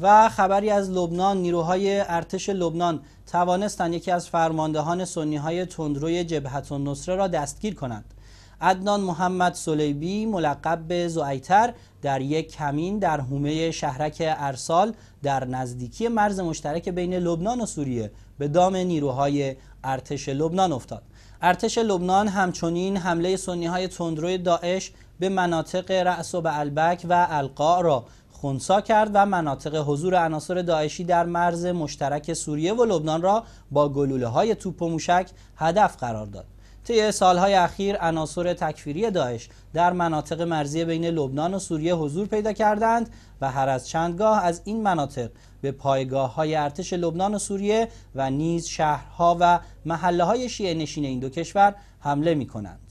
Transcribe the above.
و خبری از لبنان نیروهای ارتش لبنان توانستند یکی از فرماندهان سنی های تندروی جبهت النصره را دستگیر کنند عدنان محمد سلیبی ملقب به زعیتر در یک کمین در حومه شهرک ارسال در نزدیکی مرز مشترک بین لبنان و سوریه به دام نیروهای ارتش لبنان افتاد ارتش لبنان همچنین حمله سنی های تندروی داعش به مناطق رأس و البک و القاع را خونسا کرد و مناطق حضور عناصر داعشی در مرز مشترک سوریه و لبنان را با گلوله های توپ و موشک هدف قرار داد. طی سالهای اخیر عناصر تکفیری داعش در مناطق مرزی بین لبنان و سوریه حضور پیدا کردند و هر از چندگاه از این مناطق به پایگاه های ارتش لبنان و سوریه و نیز شهرها و محله های شیعه نشین این دو کشور حمله می کنند.